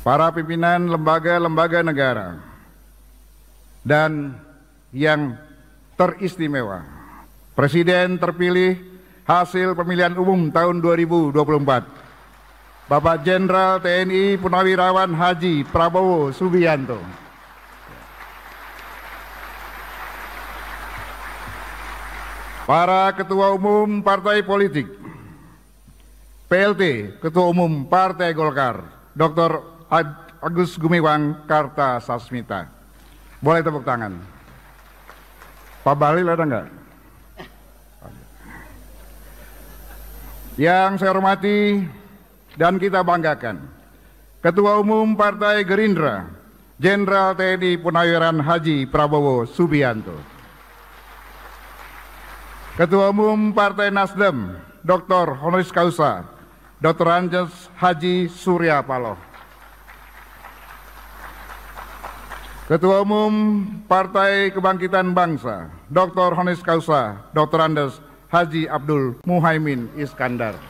para pimpinan lembaga-lembaga negara, dan yang teristimewa, Presiden terpilih hasil pemilihan umum tahun 2024, Bapak Jenderal TNI Purnawirawan Haji Prabowo Subianto. Para Ketua Umum Partai Politik, PLT Ketua Umum Partai Golkar, Dr. Agus Gumiwang Karta Sasmita. Boleh tepuk tangan. Pak Bali ada nggak? Yang saya hormati dan kita banggakan, Ketua Umum Partai Gerindra, Jenderal TNI Punawiran Haji Prabowo Subianto. Ketua Umum Partai Nasdem, Dr. Honoris Causa, Dr. Anjas Haji Surya Paloh. Ketua Umum Partai Kebangkitan Bangsa, Dr. Honis Kausa, Dr. Andes Haji Abdul Muhaimin Iskandar.